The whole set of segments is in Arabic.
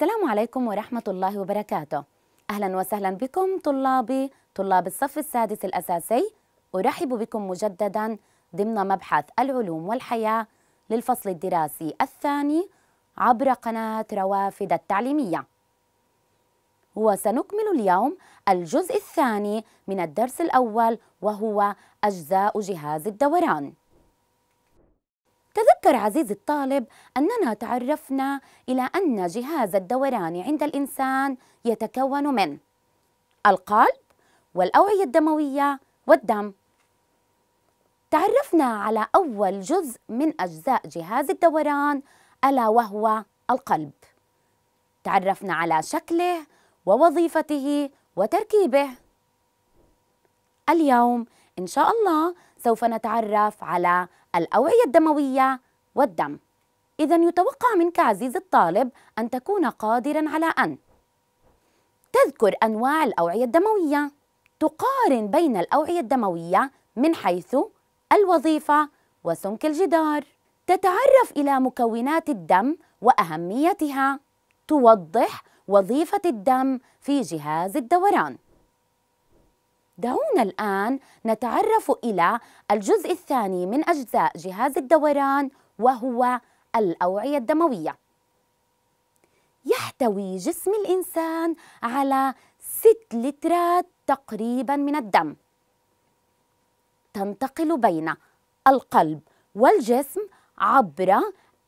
السلام عليكم ورحمة الله وبركاته أهلا وسهلا بكم طلابي طلاب الصف السادس الأساسي أرحب بكم مجددا ضمن مبحث العلوم والحياة للفصل الدراسي الثاني عبر قناة روافد التعليمية وسنكمل اليوم الجزء الثاني من الدرس الأول وهو أجزاء جهاز الدوران تذكر عزيزي الطالب أننا تعرفنا إلى أن جهاز الدوران عند الإنسان يتكون من القلب والأوعية الدموية والدم تعرفنا على أول جزء من أجزاء جهاز الدوران ألا وهو القلب تعرفنا على شكله ووظيفته وتركيبه اليوم إن شاء الله سوف نتعرف على الأوعية الدموية والدم إذا يتوقع منك عزيزي الطالب أن تكون قادرا على أن تذكر أنواع الأوعية الدموية تقارن بين الأوعية الدموية من حيث الوظيفة وسمك الجدار تتعرف إلى مكونات الدم وأهميتها توضح وظيفة الدم في جهاز الدوران دعونا الآن نتعرف إلى الجزء الثاني من أجزاء جهاز الدوران وهو الأوعية الدموية يحتوي جسم الإنسان على 6 لترات تقريبا من الدم تنتقل بين القلب والجسم عبر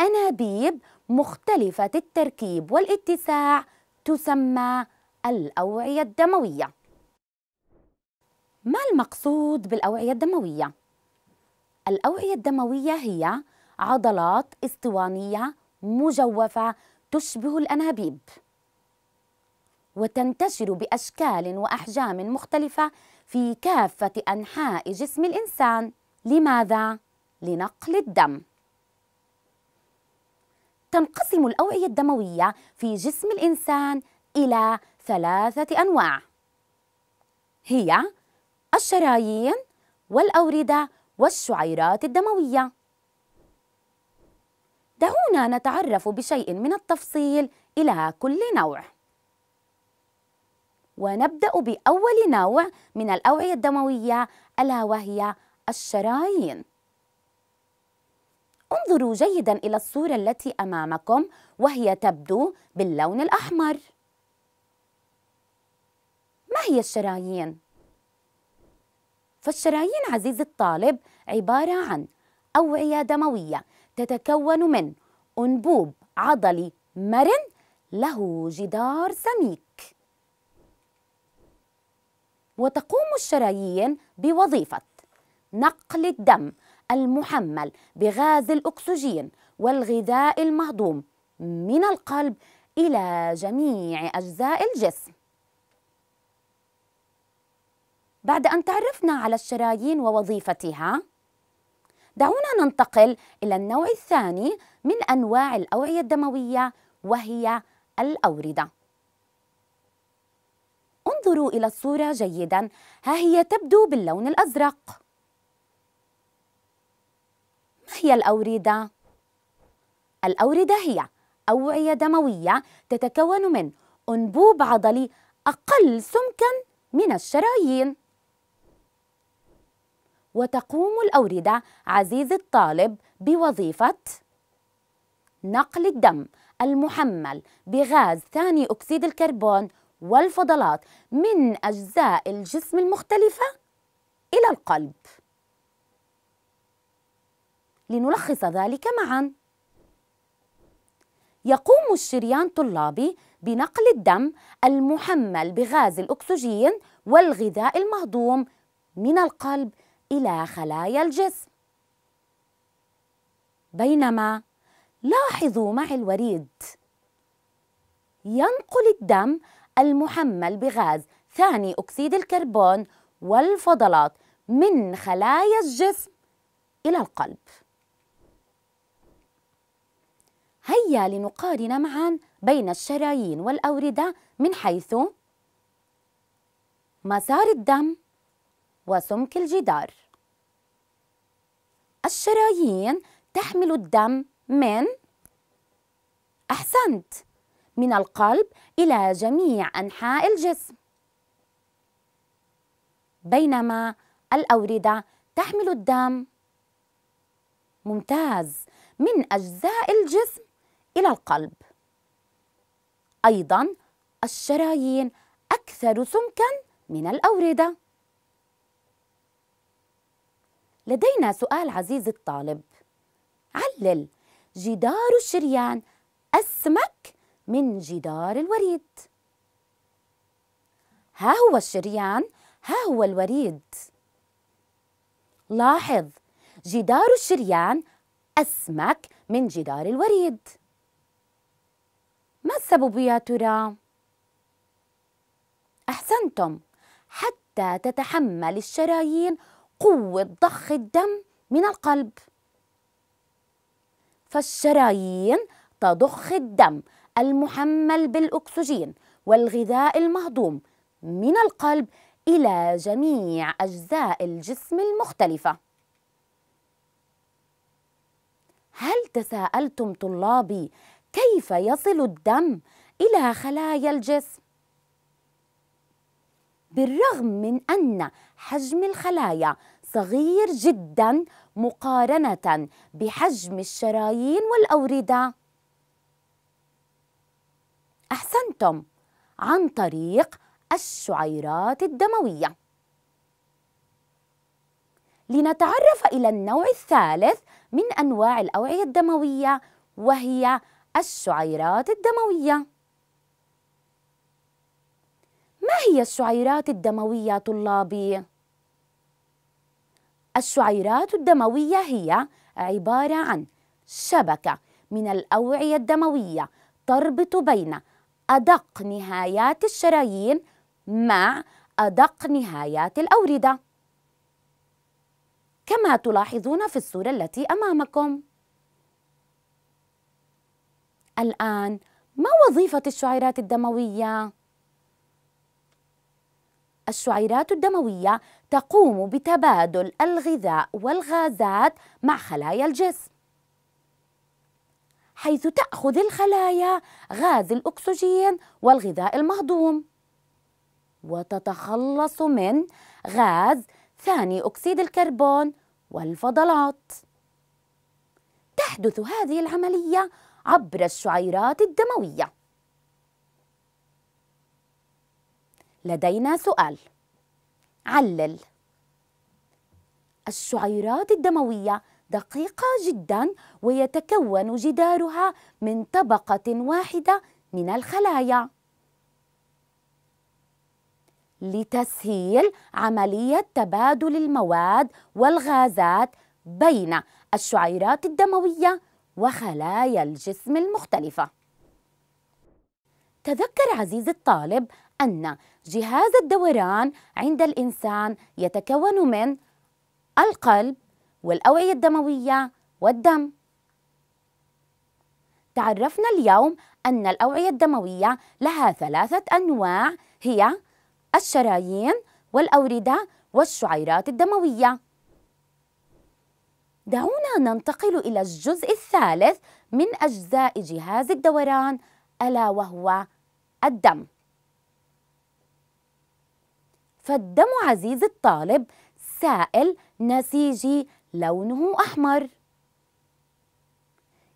أنابيب مختلفة التركيب والاتساع تسمى الأوعية الدموية ما المقصود بالأوعية الدموية؟ الأوعية الدموية هي عضلات اسطوانية مجوفة تشبه الأنابيب وتنتشر بأشكال وأحجام مختلفة في كافة أنحاء جسم الإنسان لماذا؟ لنقل الدم تنقسم الأوعية الدموية في جسم الإنسان إلى ثلاثة أنواع هي الشرايين والأوردة والشعيرات الدموية دعونا نتعرف بشيء من التفصيل إلى كل نوع ونبدأ بأول نوع من الأوعية الدموية ألا وهي الشرايين انظروا جيدا إلى الصورة التي أمامكم وهي تبدو باللون الأحمر ما هي الشرايين؟ فالشرايين عزيز الطالب عبارة عن أوعية دموية تتكون من أنبوب عضلي مرن له جدار سميك وتقوم الشرايين بوظيفة نقل الدم المحمل بغاز الأكسجين والغذاء المهضوم من القلب إلى جميع أجزاء الجسم بعد أن تعرفنا على الشرايين ووظيفتها دعونا ننتقل إلى النوع الثاني من أنواع الأوعية الدموية وهي الأوردة انظروا إلى الصورة جيدا ها هي تبدو باللون الأزرق ما هي الأوردة؟ الأوردة هي أوعية دموية تتكون من أنبوب عضلي أقل سمكاً من الشرايين وتقوم الأوردة عزيز الطالب بوظيفة نقل الدم المحمل بغاز ثاني أكسيد الكربون والفضلات من أجزاء الجسم المختلفة إلى القلب لنلخص ذلك معا يقوم الشريان طلابي بنقل الدم المحمل بغاز الأكسجين والغذاء المهضوم من القلب إلى خلايا الجسم بينما لاحظوا مع الوريد ينقل الدم المحمل بغاز ثاني أكسيد الكربون والفضلات من خلايا الجسم إلى القلب هيا لنقارن معا بين الشرايين والأوردة من حيث مسار الدم وسمك الجدار الشرايين تحمل الدم من أحسنت من القلب إلى جميع أنحاء الجسم بينما الأوردة تحمل الدم ممتاز من أجزاء الجسم إلى القلب أيضا الشرايين أكثر سمكا من الأوردة لدينا سؤال عزيز الطالب علل جدار الشريان أسمك من جدار الوريد ها هو الشريان ها هو الوريد لاحظ جدار الشريان أسمك من جدار الوريد ما السبب يا ترى؟ أحسنتم حتى تتحمل الشرايين قوة ضخ الدم من القلب فالشرايين تضخ الدم المحمل بالأكسجين والغذاء المهضوم من القلب إلى جميع أجزاء الجسم المختلفة هل تساءلتم طلابي كيف يصل الدم إلى خلايا الجسم؟ بالرغم من أن حجم الخلايا صغير جدا مقارنة بحجم الشرايين والأوردة أحسنتم عن طريق الشعيرات الدموية لنتعرف إلى النوع الثالث من أنواع الأوعية الدموية وهي الشعيرات الدموية ما هي الشعيرات الدموية طلابي؟ السعيرات الدموية هي عبارة عن شبكة من الأوعية الدموية تربط بين أدق نهايات الشرايين مع أدق نهايات الأوردة كما تلاحظون في الصورة التي أمامكم الآن ما وظيفة الشعيرات الدموية؟ الشعيرات الدموية تقوم بتبادل الغذاء والغازات مع خلايا الجسم حيث تأخذ الخلايا غاز الأكسجين والغذاء المهضوم وتتخلص من غاز ثاني أكسيد الكربون والفضلات تحدث هذه العملية عبر الشعيرات الدموية لدينا سؤال علل الشعيرات الدموية دقيقة جدا ويتكون جدارها من طبقة واحدة من الخلايا لتسهيل عملية تبادل المواد والغازات بين الشعيرات الدموية وخلايا الجسم المختلفة تذكر عزيزي الطالب أن جهاز الدوران عند الإنسان يتكون من القلب والأوعية الدموية والدم تعرفنا اليوم أن الأوعية الدموية لها ثلاثة أنواع هي الشرايين والأوردة والشعيرات الدموية دعونا ننتقل إلى الجزء الثالث من أجزاء جهاز الدوران ألا وهو الدم فالدم عزيز الطالب سائل نسيجي لونه أحمر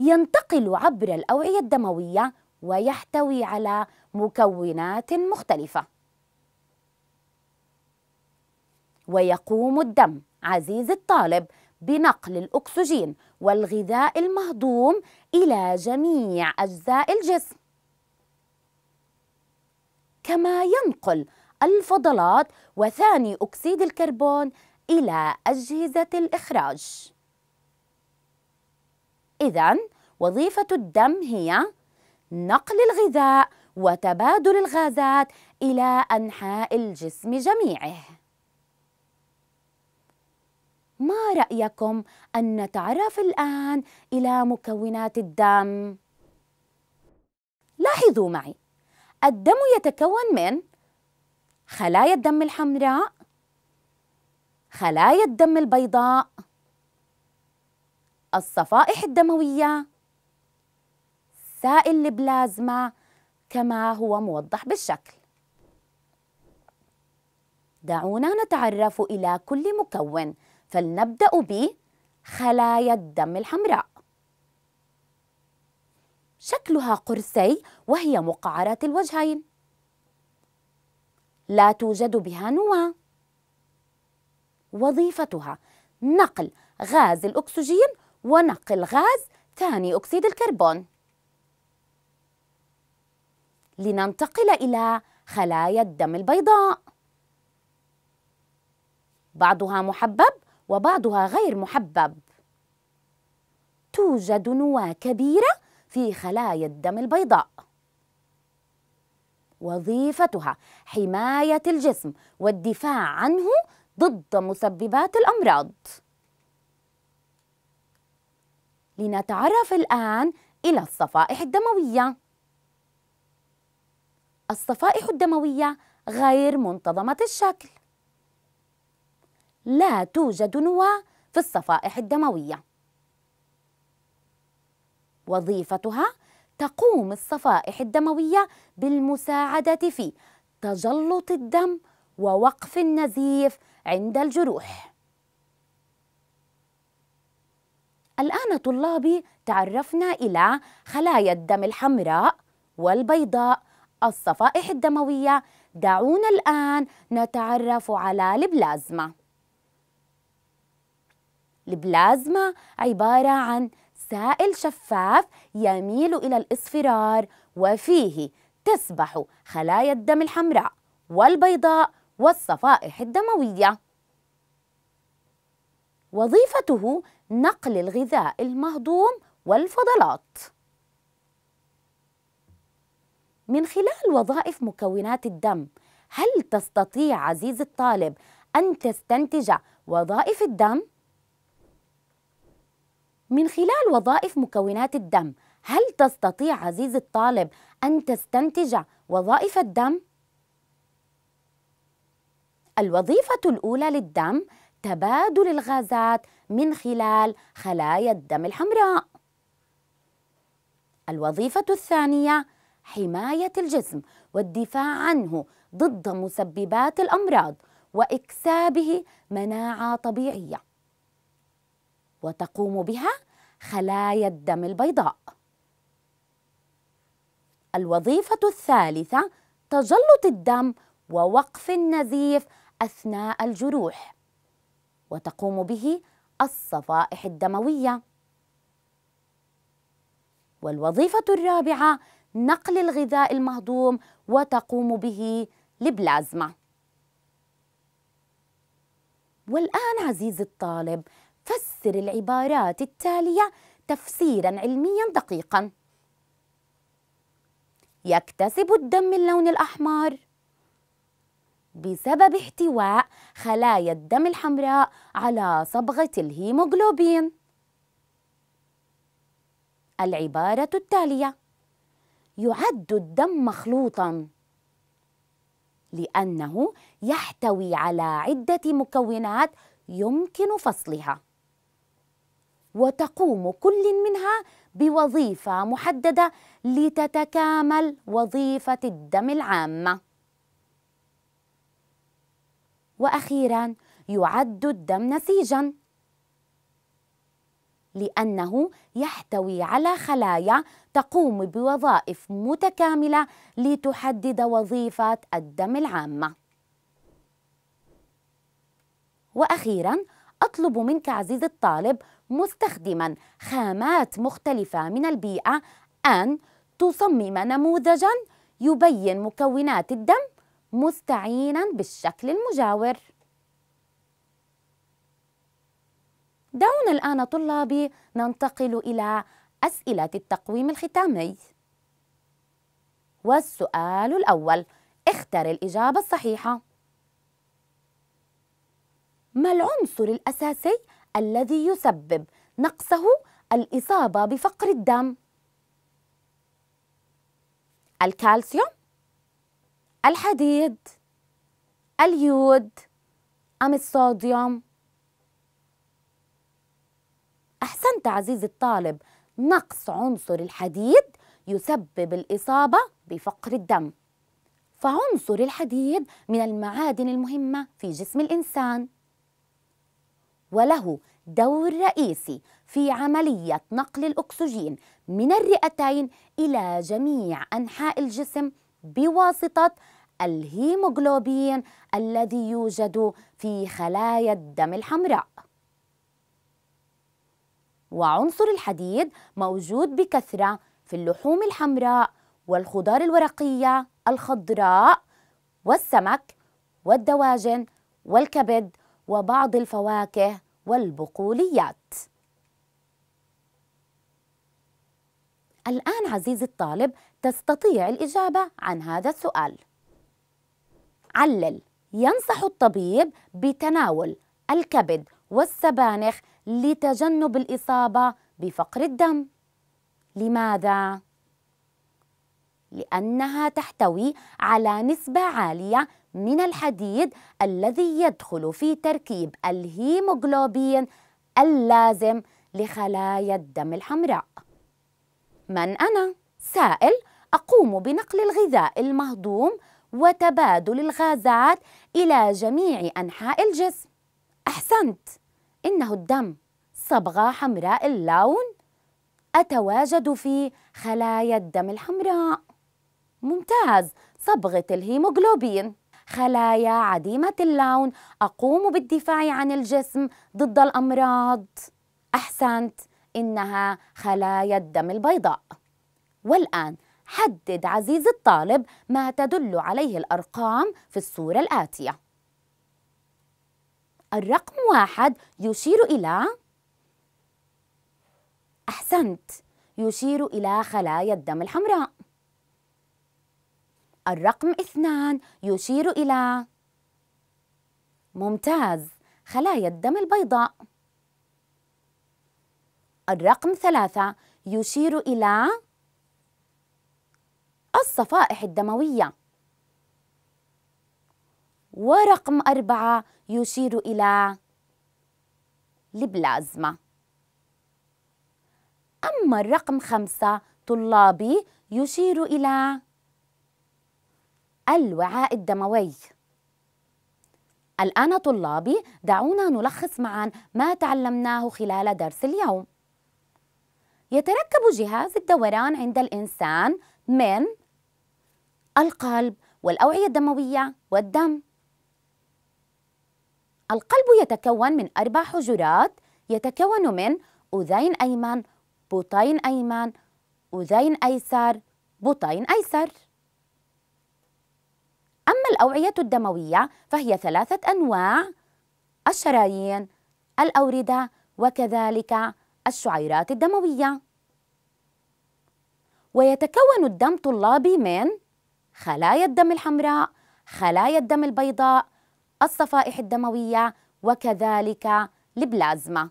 ينتقل عبر الأوعية الدموية ويحتوي على مكونات مختلفة ويقوم الدم عزيز الطالب بنقل الأكسجين والغذاء المهضوم إلى جميع أجزاء الجسم كما ينقل الفضلات وثاني أكسيد الكربون إلى أجهزة الإخراج إذا وظيفة الدم هي نقل الغذاء وتبادل الغازات إلى أنحاء الجسم جميعه ما رأيكم أن نتعرف الآن إلى مكونات الدم؟ لاحظوا معي الدم يتكون من خلايا الدم الحمراء خلايا الدم البيضاء الصفائح الدموية سائل البلازما كما هو موضح بالشكل دعونا نتعرف إلى كل مكون فلنبدأ بخلايا الدم الحمراء شكلها قرصي وهي مقعرة الوجهين لا توجد بها نواة وظيفتها نقل غاز الأكسجين ونقل غاز ثاني أكسيد الكربون لننتقل إلى خلايا الدم البيضاء بعضها محبب وبعضها غير محبب توجد نواة كبيرة في خلايا الدم البيضاء وظيفتها حماية الجسم والدفاع عنه ضد مسببات الأمراض لنتعرف الآن إلى الصفائح الدموية الصفائح الدموية غير منتظمة الشكل لا توجد نواة في الصفائح الدموية وظيفتها تقوم الصفائح الدموية بالمساعدة في تجلط الدم ووقف النزيف عند الجروح الآن طلابي تعرفنا إلى خلايا الدم الحمراء والبيضاء الصفائح الدموية دعونا الآن نتعرف على البلازما البلازما عبارة عن سائل شفاف يميل إلى الإصفرار وفيه تسبح خلايا الدم الحمراء والبيضاء والصفائح الدموية وظيفته نقل الغذاء المهضوم والفضلات من خلال وظائف مكونات الدم هل تستطيع عزيز الطالب أن تستنتج وظائف الدم؟ من خلال وظائف مكونات الدم هل تستطيع عزيزي الطالب أن تستنتج وظائف الدم؟ الوظيفة الأولى للدم تبادل الغازات من خلال خلايا الدم الحمراء الوظيفة الثانية حماية الجسم والدفاع عنه ضد مسببات الأمراض وإكسابه مناعة طبيعية وتقوم بها خلايا الدم البيضاء الوظيفة الثالثة تجلط الدم ووقف النزيف أثناء الجروح وتقوم به الصفائح الدموية والوظيفة الرابعة نقل الغذاء المهضوم وتقوم به البلازما والآن عزيزي الطالب فسر العبارات التالية تفسيرا علميا دقيقا يكتسب الدم اللون الأحمر بسبب احتواء خلايا الدم الحمراء على صبغة الهيموغلوبين العبارة التالية يعد الدم مخلوطاً لأنه يحتوي على عدة مكونات يمكن فصلها وتقوم كل منها بوظيفة محددة لتتكامل وظيفة الدم العامة وأخيرا يعد الدم نسيجا لأنه يحتوي على خلايا تقوم بوظائف متكاملة لتحدد وظيفة الدم العامة وأخيرا أطلب منك عزيزي الطالب مستخدما خامات مختلفة من البيئة أن تصمم نموذجا يبين مكونات الدم مستعينا بالشكل المجاور دعونا الآن طلابي ننتقل إلى أسئلة التقويم الختامي والسؤال الأول اختر الإجابة الصحيحة ما العنصر الأساسي الذي يسبب نقصه الإصابة بفقر الدم؟ الكالسيوم الحديد اليود أم الصوديوم؟ أحسنت عزيزي الطالب نقص عنصر الحديد يسبب الإصابة بفقر الدم فعنصر الحديد من المعادن المهمة في جسم الإنسان وله دور رئيسي في عملية نقل الأكسجين من الرئتين إلى جميع أنحاء الجسم بواسطة الهيموغلوبين الذي يوجد في خلايا الدم الحمراء وعنصر الحديد موجود بكثرة في اللحوم الحمراء والخضار الورقية الخضراء والسمك والدواجن والكبد وبعض الفواكه والبقوليات الآن عزيزي الطالب تستطيع الإجابة عن هذا السؤال علل ينصح الطبيب بتناول الكبد والسبانخ لتجنب الإصابة بفقر الدم لماذا؟ لأنها تحتوي على نسبة عالية من الحديد الذي يدخل في تركيب الهيموغلوبين اللازم لخلايا الدم الحمراء من أنا؟ سائل أقوم بنقل الغذاء المهضوم وتبادل الغازات إلى جميع أنحاء الجسم أحسنت إنه الدم صبغة حمراء اللون أتواجد في خلايا الدم الحمراء ممتاز صبغة الهيموغلوبين خلايا عديمة اللون أقوم بالدفاع عن الجسم ضد الأمراض أحسنت إنها خلايا الدم البيضاء والآن حدد عزيزي الطالب ما تدل عليه الأرقام في الصورة الآتية الرقم واحد يشير إلى أحسنت يشير إلى خلايا الدم الحمراء الرقم اثنان يشير إلى ممتاز خلايا الدم البيضاء الرقم ثلاثة يشير إلى الصفائح الدموية ورقم أربعة يشير إلى البلازما أما الرقم خمسة طلابي يشير إلى الوعاء الدموي الآن طلابي دعونا نلخص معا ما تعلمناه خلال درس اليوم يتركب جهاز الدوران عند الإنسان من القلب والأوعية الدموية والدم القلب يتكون من أربع حجرات يتكون من أذين أيمن بطين أيمن أذين أيسر بطين أيسر أما الأوعية الدموية فهي ثلاثة أنواع الشرايين الأوردة وكذلك الشعيرات الدموية ويتكون الدم طلابي من خلايا الدم الحمراء خلايا الدم البيضاء الصفائح الدموية وكذلك البلازما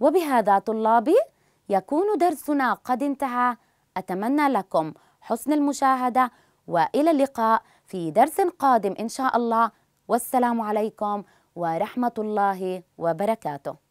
وبهذا طلابي يكون درسنا قد انتهى أتمنى لكم حسن المشاهدة والى اللقاء في درس قادم ان شاء الله والسلام عليكم ورحمه الله وبركاته